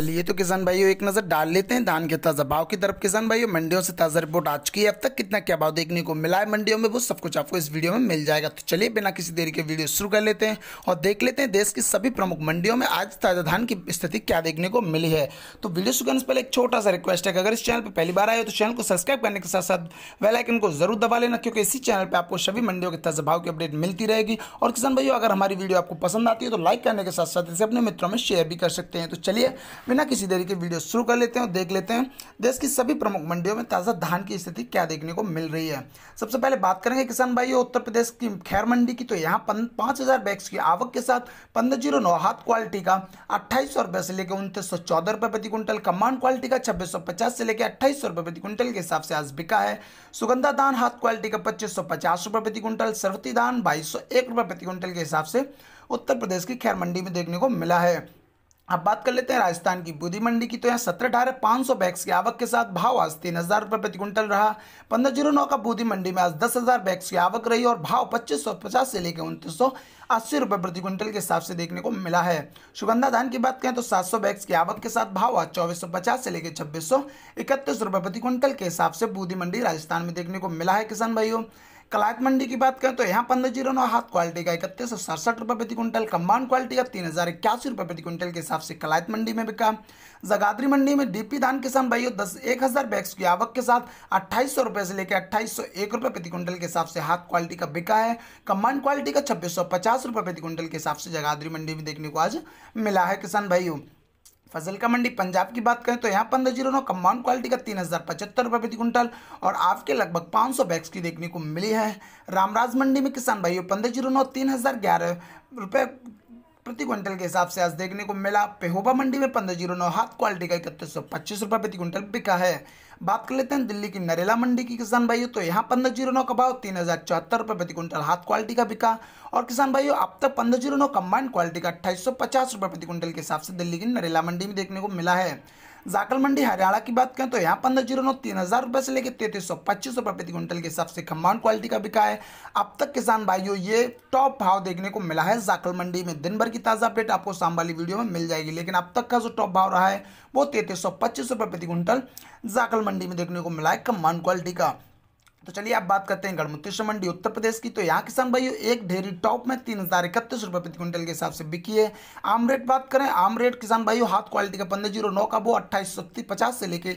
चलिए तो किसान भाइयों एक नजर डाल लेते हैं धान के ताजा भाव की तरफ किसान भाइयों मंडियों से ताजा रिपोर्ट आज की अब तक कितना क्या भाव देखने को मिला है मंडियों में वो सब कुछ आपको इस वीडियो में मिल जाएगा तो चलिए बिना किसी देरी के वीडियो शुरू कर लेते हैं और देख लेते हैं देश की सभी प्रमुख मंडियों में आज ताजा धान की स्थिति क्या देखने को मिली है तो वीडियो शुरू करने से पहले एक छोटा सा रिक्वेस्ट है अगर इस चैनल पर पहली बार आए तो चैनल को सब्सक्राइब करने के साथ साथ वेलाइकन को जरूर दबा लेना क्योंकि इसी चैनल पर आपको सभी मंडियों के ताजा भाव की अपडेट मिलती रहेगी और किसान भाइयों अगर हमारी वीडियो आपको पसंद आती है तो लाइक करने के साथ साथ इसे अपने मित्रों में शेयर भी कर सकते हैं तो चलिए बिना किसी देरी के वीडियो शुरू कर लेते हैं और देख लेते हैं देश की सभी प्रमुख मंडियों में ताज़ा धान की स्थिति क्या देखने को मिल रही है सबसे पहले बात करेंगे किसान भाई उत्तर प्रदेश की खैर मंडी की तो यहाँ पाँच हज़ार बैग्स की आवक के साथ पंद्रह जीरो नौ हाथ क्वालिटी का अट्ठाईस सौ से लेकर उन्तीस सौ चौदह रुपए प्रति क्विंटल कमांड क्वालिटी का छब्बीस सौ पचास से लेकर अट्ठाईस सौ प्रति क्विंटल के हिसाब से आज बिका है सुगंधा दान हाथ क्वालिटी का पच्चीस सौ पचास रुपए प्रति क्विंटल सरवती दान बाईस सौ एक रुपए प्रति क्विंटल के हिसाब से उत्तर प्रदेश की खैर मंडी में देखने को मिला है अब बात कर लेते हैं राजस्थान की बूदी मंडी की तो यहाँ सत्रह अठारह पाँच सौ बैग्स की आवक के साथ भाव आज तीन हज़ार रुपये प्रति क्विंटल रहा पंद्रह जीरो नौ का बूदी मंडी में आज दस हज़ार बैग्स की आवक रही और भाव पच्चीस सौ पचास से लेकर उनतीस सौ अस्सी रुपये प्रति क्विंटल के हिसाब से देखने को मिला है सुगंधा धान की बात करें तो सात सौ बैग्स की आवक के साथ भाव आज चौबीस सौ पचास से लेकर छब्बीस सौ इकतीस रुपये प्रति क्विंटल के हिसाब से बूदी मंडी राजस्थान में देखने को मिला है किसान भाइयों कलायत मंडी की बात करें तो यहाँ पंद्रह जीरो नौ हाथ क्वालिटी का इकतीस सौ सड़सठ रुपये प्रति क्विंटल कम्बान क्वालिटी का तीन हज़ार इक्यासी रुपये प्रति क्विंटल के हिसाब से कलायत मंडी में बिका जगादरी मंडी में डीपी धान किसान भाइयों दस एक हज़ार बैग्स की आवक के साथ अट्ठाईस सौ रुपये से लेकर अट्ठाईस सौ एक रुपये प्रति क्विंटल के हिसाब से हाथ क्वालिटी का बिका है कम्बान क्वालिटी का छब्बीस सौ पचास रुपये प्रति क्विंटल के हिसाब से जगाधरी मंडी में देखने को आज मिला है किसान भाइयों फजल का मंडी पंजाब की बात करें तो यहाँ पंद्रह जीरो नौ कम्बाउंड क्वालिटी का तीन हज़ार पचहत्तर रुपये प्रति क्विंटल और आपके लगभग पाँच सौ बैग्स की देखने को मिली है रामराज मंडी में किसान भाइयों पंद्रह जीरो नौ तीन हज़ार ग्यारह रुपये प्रति क्विंटल के हिसाब से आज देखने को मिला पेहोबा मंडी में पंद्रह जीरो नौ हाथ क्वालिटी का इकतीस सौ पच्चीस रुपये प्रति क्विंटल बिका है बात कर लेते हैं दिल्ली की नरेला मंडी की किसान भाइयों तो यहाँ पंद्रह जीरो नौ का भाव तीन हज़ार चौहत्तर रुपये प्रति क्विंटल हाथ क्वालिटी का बिका और किसान भाइयों अब तक पंद्रह जीरो नौ कंबाइंड क्वालिटी का अट्ठाईस सौ पचास रुपये प्रति क्विंटल के हिसाब से दिल्ली की नरेला मंडी में देखने को मिला है जाकल मंडी हरियाणा की बात करें तो यहाँ पंद्रह जीरो नौ तीन हज़ार रुपये से लेकर तैतीस सौ पच्चीस रुपए प्रति क्विंटल के हिसाब से कम्बाउंड क्वालिटी का बिका है अब तक किसान भाइयों ये टॉप भाव देखने को मिला है जाकल मंडी में दिन भर की ताज़ा अपडेट आपको शाम वाली वीडियो में मिल जाएगी लेकिन अब तक का जो टॉप भाव रहा है वो तैतीस सौ पच्चीस रुपए प्रति क्विंटल जाकल मंडी में देखने को मिला है कम्बाउंड क्वालिटी का तो चलिए आप बात करते हैं गढ़मुक्तेश्वर मंडी उत्तर प्रदेश की तो यहाँ किसान भाइयों एक ढेरी टॉप में तीन हज़ार इकतीस रुपये प्रति क्विंटल के हिसाब से बिकी है आम रेट बात करें आम रेट किसान भाइयों हाथ क्वालिटी का पंद्रह जीरो नौ का वो अट्ठाईस सौ पचास से लेके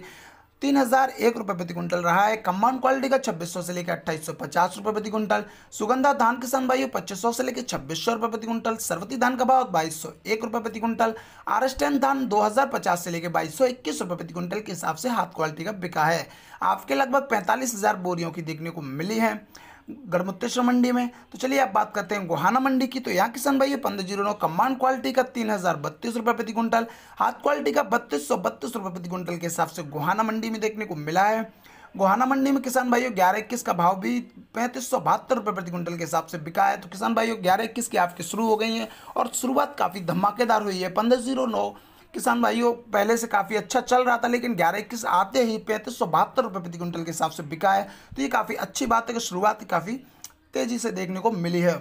तीन हजार एक रुपये प्रति क्विंटल रहा है कम्बाउंड क्वालिटी का छब्बीस सौ से लेकर अट्ठाईस सौ पचास रुपये प्रति क्विंटल सुगंधा धान किसान भाई पच्चीस सौ से लेकर छब्बीस सौ रुपये प्रति क्विंटल सरवती धान का भाव बाईस सौ एक रुपये प्रति क्विंटल आर एस टेन धान दो हजार पचास से लेकर बाईस सौ इक्कीस रुपये प्रति क्विंटल के हिसाब से हाथ क्वालिटी का बिका है आपके लगभग पैंतालीस हजार बोरियों की देखने को मिली है गढ़मुक्तेश्वर मंडी में तो चलिए आप बात करते हैं गोहाना मंडी की तो यहाँ किसान भाई पंद्रह जीरो नौ कम्बाउंड क्वालिटी का तीन हज़ार बत्तीस रुपये प्रति क्विंटल हाथ क्वालिटी का बत्तीस सौ बत्तीस रुपये प्रति क्विंटल के हिसाब से गोहाना मंडी में देखने को मिला है गोहाना मंडी में किसान भाइयों ग्यारह इक्कीस का भाव भी पैंतीस सौ बहत्तर रुपये प्रति क्विंटल के हिसाब से बिका है तो किसान भाइयों ग्यारह इक्कीस की आपकी शुरू हो गई है और शुरुआत काफ़ी धमाकेदार हुई है पंद्रह जीरो नौ किसान भाइयों पहले से काफ़ी अच्छा चल रहा था लेकिन ग्यारह इक्कीस आते ही पैंतीस सौ बहत्तर रुपये प्रति क्विंटल के हिसाब से बिका है तो ये काफ़ी अच्छी बात है कि शुरुआत काफ़ी तेज़ी से देखने को मिली है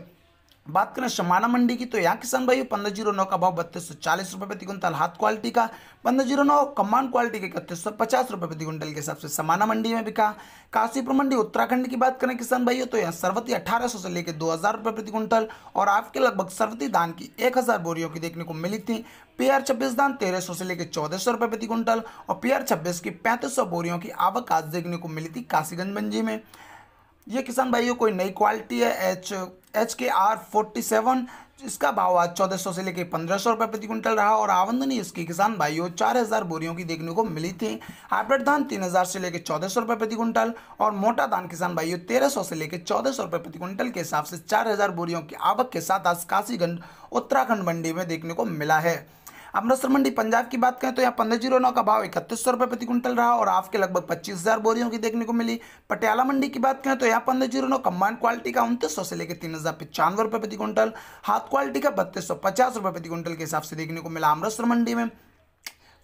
बात करें समाना मंडी की तो यहाँ किसान भाई पंद्रह जीरो नौ का भाव बत्तीस सौ चालीस रुपये प्रति क्विंटल हाथ क्वालिटी का पंद्रह जीरो नौ कमान क्वालिटी के इकतीस सौ पचास रुपये प्रति क्विंटल के हिसाब से समाना मंडी में बिका काशीपुर मंडी उत्तराखंड की बात करें किसान भाइयों तो यहाँ सरवती अठारह सौ से लेकर दो हज़ार रुपये प्रति क्विंटल और आपके लगभग सरवती धान की एक हज़ार बोरियों की देखने को मिली थी पी आर छब्बीस धान तेरह सौ से लेकर चौदह सौ रुपये प्रति क्विंटल और पी आर छब्बीस की पैंतीस सौ बोरियों की आवक आज देखने को मिली थी काशीगंज मंडी में ये किसान भाइयों कोई नई क्वालिटी है H H K R forty seven इसका भाव आज चौदह सौ से लेकर पंद्रह सौ रुपये प्रति क्विंटल रहा और आवंदनी इसकी किसान भाइयों चार हज़ार बोरियों की देखने को मिली थी हाइब्रिड धान तीन हज़ार से लेकर चौदह सौ रुपये प्रति क्विंटल और मोटा धान किसान भाइयों तेरह सौ से लेकर चौदह सौ रुपये प्रति क्विंटल के हिसाब से चार हज़ार बोरियों की आवक के साथ आज काशीगंज उत्तराखंड मंडी में देखने को मिला है अमृतसर मंडी पंजाब की बात करें तो यहाँ पंद्रह जीरो नौ का भाव इकतीस सौ रुपये प्रति क्विंटल रहा और आपके लगभग पच्चीस हज़ार बोरियों की देखने को मिली पटियाला मंडी की बात करें तो यहाँ पंद्रह जीरो नौ कम्बाइंड क्वालिटी का उनतीस सौ से लेकर तीन हज़ार पचानवे रुपये प्रति क्विंटल हाथ क्वालिटी का बत्तीस सौ पचास रुपये प्रति क्विंटल के हिसाब से देखने को मिला अमृतसर मंडी में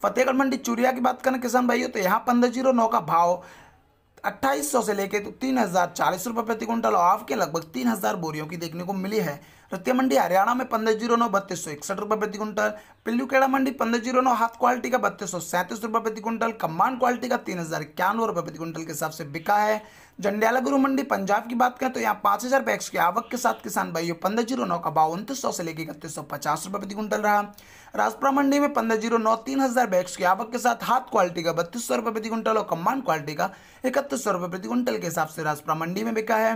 फतेहगढ़ मंडी चूरिया की बात करें किसान भाइयों तो यहाँ पंद्रह जीरो नौ का भाव अट्ठाईस सौ से लेकर तो तीन हज़ार चालीस रुपए प्रति क्विंटल ऑफ के लगभग तीन हज़ार बोरियों की देखने को मिली है रतिया मंडी हरियाणा में पंद्रह जीरो नौ बत्तीस सौ इकसठ रुपये प्रति क्विंटल पिल्लूकेड़ा मंडी पंद्रह जीरो नौ हाथ क्वालिटी का बत्तीस सौ सैंतीस रुपये प्रति क्विंटल कम्बान क्वालिटी का तीन हज़ार इक्यानवे रुपये प्रति क्विंटल के हिसाब से बिका है जंडियाला गुरु मंडी पंजाब की बात करें तो यहाँ पांच हज़ार पैक्स की आवक के साथ किसान भाइयों पंद्रह जीरो नौ का भाव उन्तीस सौ से लेकर इकतीस सौ पचास रुपये प्रति क्विंटल रहा राजपुरा मंडी में पंद्रह जीरो नौ तीन हज़ार बैग्स की आवक के साथ हाथ क्वालिटी का बत्तीस सौ रुपये प्रति क्विंटल और कम्बान क्वालिटी का इकतीस सौ रुपये प्रति क्विंटल के हिसाब से राजपुरा मंडी में बिका है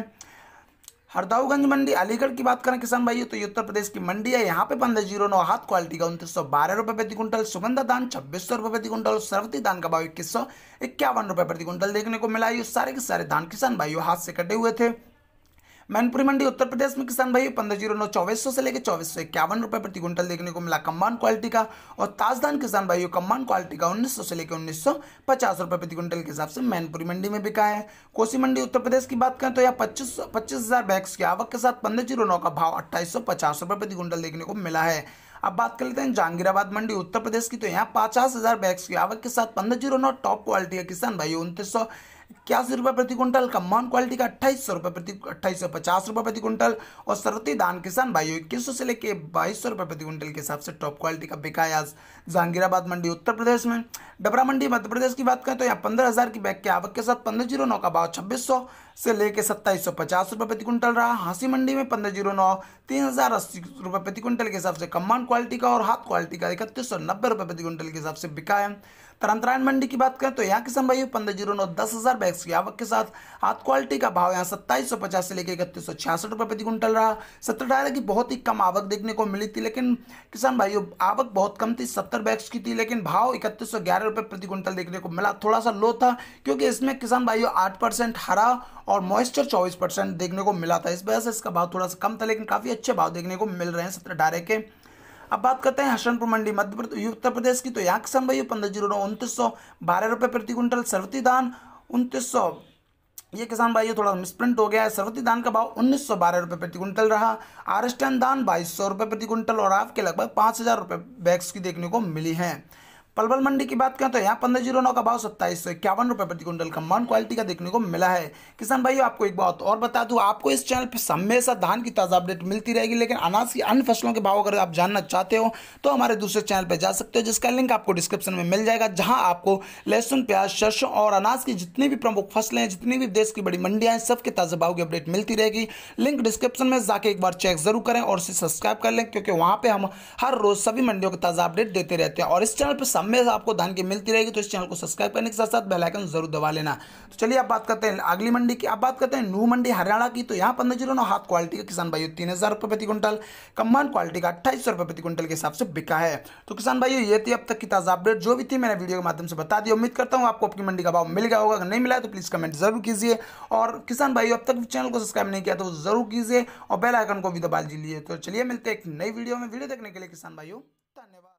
हरदाऊगंज मंडी अलीगढ़ की बात करें किसान भाइयों तो ये उत्तर प्रदेश की मंडी है यहाँ पे पंद्रह जीरो नौ हाथ क्वालिटी का उन्तीस सौ बारह रुपये प्रति क्विंटल सुगंधा दान छब्बीस सौ रुपये प्रति क्विंटल सरवती दान का भाव इक्कीस सौ इक्यावन रुपये प्रति क्विंटल देखने को मिला ये सारे के सारे धान किसान भाइयों हाथ से कटे हुए थे मैनपुरी मंडी उत्तर प्रदेश में किसान भाई पंद्रह जीरो नौ चौबीस सौ से लेकर चौबीस सौ इक्यावन रुपए प्रति क्विंटल देखने को मिला कम्बान क्वालिटी का और ताजदान किसान भाई कम्बान क्वालिटी का उन्नीस सौ से लेकर उन्नीस सौ पचास रुपए प्रति क्विंटल के हिसाब से मैनपुरी मंडी में बिका है कोसी मंडी उत्तर प्रदेश की बात करें तो यहाँ पच्चीस पच्चीस हज़ार बैग्स की आवक के साथ पंद्रह जीरो नौ का भाव अट्ठाईस सौ पचास रुपए प्रति क्विंटल देखने को मिला है अब बात कर लेते हैं जहांगीराबाद मंडी उत्तर प्रदेश की तो यहाँ पचास हज़ार बैग्स की आवक के साथ पंद्रह जीरो नौ टॉप क्वालिटी का किसान भाई उन्तीस सौ इक्यासी रुपये प्रति क्विंटल कम्बाउंड क्वालिटी का अट्ठाईस सौ रुपये प्रति अट्ठाईस सौ पचास रुपये प्रति क्विंटल और सरती दान किसान भाइयों इक्कीस से लेकर बाईस सौ रुपये प्रति क्विंटल के हिसाब से टॉप क्वालिटी का बिका है आज जहांगीराबाद मंडी उत्तर प्रदेश में डबरा मंडी मध्य प्रदेश की बात करें तो यहाँ पंद्रह हज़ार की बैग के आवक के साथ पंद्रह जीरो नौ का भाव छब्बीस सौ से लेकर सत्ताईस सौ पचास रुपये प्रति क्विंटल रहा हाँसी मंडी में पंद्रह जीरो नौ तीन हज़ार अस्सी रुपये प्रति क्विंटल के हिसाब से कम्बाउंड क्वालिटी का और हाथ क्वालिटी का इकतीस सौ नब्बे रुपये प्रति क्विंटल के हिसाब से बिका है तरंतरायण मंडी की बात करें तो यहाँ की संभाई पंद्रह जीरो नौ दस हज़ार बैग्स की आवक के साथ हाथ क्वालिटी का भाव यहाँ सत्ताईस सौ पचास से लेकर इकतीस सौ छियासठ रुपये प्रति क्विंटल रहा सत्तर टायर की बहुत ही कम आवक देखने को मिली थी लेकिन किसान भाइयों आवक बहुत कम थी सत्तर बैग्स की थी लेकिन भाव इकतीस सौ ग्यारह रुपये प्रति क्विंटल देखने को मिला थोड़ा सा लो था क्योंकि इसमें किसान भाइयों आठ परसेंट हरा और मॉइस्चर चौबीस परसेंट देखने को मिला था इस वजह से इसका भाव थोड़ा सा कम था लेकिन काफ़ी अच्छे भाव देखने को मिल रहे हैं सत्रह अठारह के अब बात करते हैं हसनपुर मंडी मध्य प्रदेश उत्तर प्रदेश की तो यहाँ किसान भाई पंद्रह जीरो नौ उनतीस सौ बारह रुपये प्रति क्विंटल सरवती दान उनतीस सौ ये किसान भाई थोड़ा मिसप्रिंट हो गया है सरवती दान का भाव उन्नीस सौ बारह रुपये प्रति क्विंटल रहा आरस्टन धान बाईस सौ रुपये प्रति क्विंटल और आपके लगभग पाँच हज़ार रुपये बैग्स की देखने को मिली हैं पलवल मंडी की बात करें तो यहाँ पंद्रह जीरो नौ का भाव सत्ताईस सौ इक्यावन रुपये प्रति क्विंटल कम्बाउंड क्वालिटी का देखने को मिला है किसान भाई आपको एक बात और बता दूँ आपको इस चैनल पर हमेशा धान की ताज़ा अपडेट मिलती रहेगी लेकिन अनाज की अन्य फसलों के भाव अगर आप जानना चाहते हो तो हमारे दूसरे चैनल पर जा सकते हो जिसका लिंक आपको डिस्क्रिप्शन में मिल जाएगा जहाँ आपको लहसुन प्याज सरसों और अनाज की जितनी भी प्रमुख फसलें जितनी भी देश की बड़ी मंडियाँ हैं सबके ताज़ा भाव की अपडेट मिलती रहेगी लिंक डिस्क्रिप्शन में जाके एक बार चेक जरूर करें और उसे सब्सक्राइब कर लें क्योंकि वहाँ पर हम हर रोज़ सभी मंडियों के ताज़ा अपडेट देते रहते हैं और इस चैनल पर हमेशा आपको धान की मिलती रहेगी तो इस चैनल को सब्सक्राइब करने के साथ साथ बेलाइकन जरूर दबा लेना तो चलिए आप बात करते हैं अगली मंडी की आप बात करते हैं नू मंडी हरियाणा की तो यहाँ पंद्रह जीरो नौ हाथ क्वालिटी का किसान भाई तीन हज़ार रुपये प्रति क्विंटल कम्बान क्वालिटी का अट्ठाईस सौ रुपये प्रति क्विंटल के हिसाब से बिका है तो किसान भाई ये थी अब तक की ताज़ा अपडेट जो भी थी मैंने वीडियो के माध्यम से बता दी उम्मीद करता हूँ आपको अपनी मंडी का भाव मिल गया होगा अगर नहीं मिला तो प्लीज़ कमेंट जरूर कीजिए और किसान भाई अब तक चैनल को सब्सक्राइब नहीं किया तो जरूर कीजिए और बेल आइकन को भी दबा लीजिए तो चलिए मिलते हैं एक नई वीडियो में वीडियो देखने के लिए किसान भाइयों धन्यवाद